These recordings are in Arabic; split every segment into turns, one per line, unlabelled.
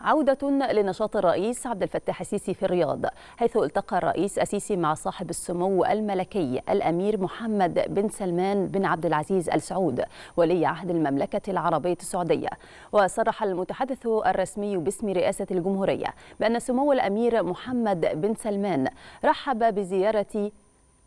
عودة لنشاط الرئيس عبد الفتاح السيسي في الرياض حيث التقى الرئيس السيسي مع صاحب السمو الملكي الأمير محمد بن سلمان بن عبد العزيز آل سعود ولي عهد المملكة العربية السعودية وصرح المتحدث الرسمي باسم رئاسة الجمهورية بأن سمو الأمير محمد بن سلمان رحب بزيارة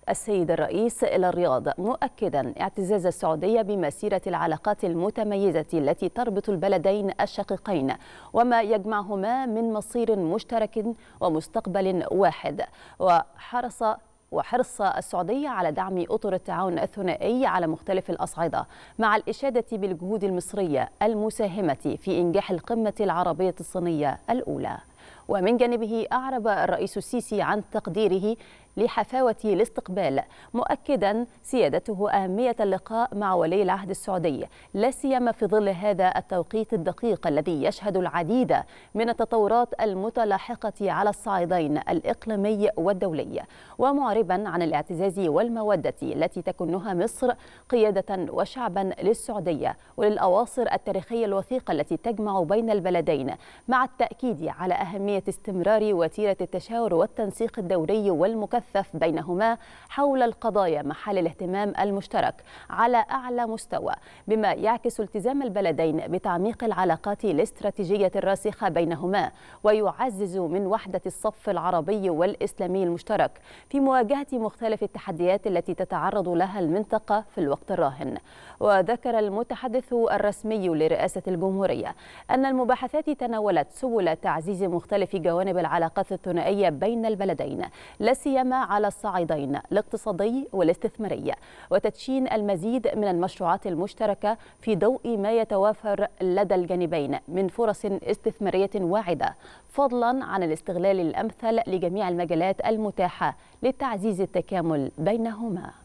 السيد الرئيس إلى الرياض مؤكدا اعتزاز السعودية بمسيرة العلاقات المتميزة التي تربط البلدين الشقيقين وما يجمعهما من مصير مشترك ومستقبل واحد وحرص وحرص السعودية على دعم أطر التعاون الثنائي على مختلف الأصعدة مع الإشادة بالجهود المصرية المساهمة في إنجاح القمة العربية الصينية الأولى ومن جانبه أعرب الرئيس السيسي عن تقديره لحفاوة الاستقبال مؤكدا سيادته أهمية اللقاء مع ولي العهد السعودي لا سيما في ظل هذا التوقيت الدقيق الذي يشهد العديد من التطورات المتلاحقة على الصعيدين الإقليمي والدولي ومعربا عن الاعتزاز والمودة التي تكنها مصر قيادة وشعبا للسعودية وللأواصر التاريخية الوثيقة التي تجمع بين البلدين مع التأكيد على أهمية استمرار وتيرة التشاور والتنسيق الدوري والمكثف يتكثف بينهما حول القضايا محل الاهتمام المشترك على أعلى مستوى بما يعكس التزام البلدين بتعميق العلاقات الاستراتيجية الراسخة بينهما ويعزز من وحدة الصف العربي والإسلامي المشترك في مواجهة مختلف التحديات التي تتعرض لها المنطقة في الوقت الراهن وذكر المتحدث الرسمي لرئاسة الجمهورية أن المباحثات تناولت سبل تعزيز مختلف جوانب العلاقات الثنائية بين البلدين لا سيما على الصعيدين الاقتصادي والاستثماري وتدشين المزيد من المشروعات المشتركة في ضوء ما يتوافر لدى الجانبين من فرص استثمارية واعدة فضلا عن الاستغلال الأمثل لجميع المجالات المتاحة لتعزيز التكامل بينهما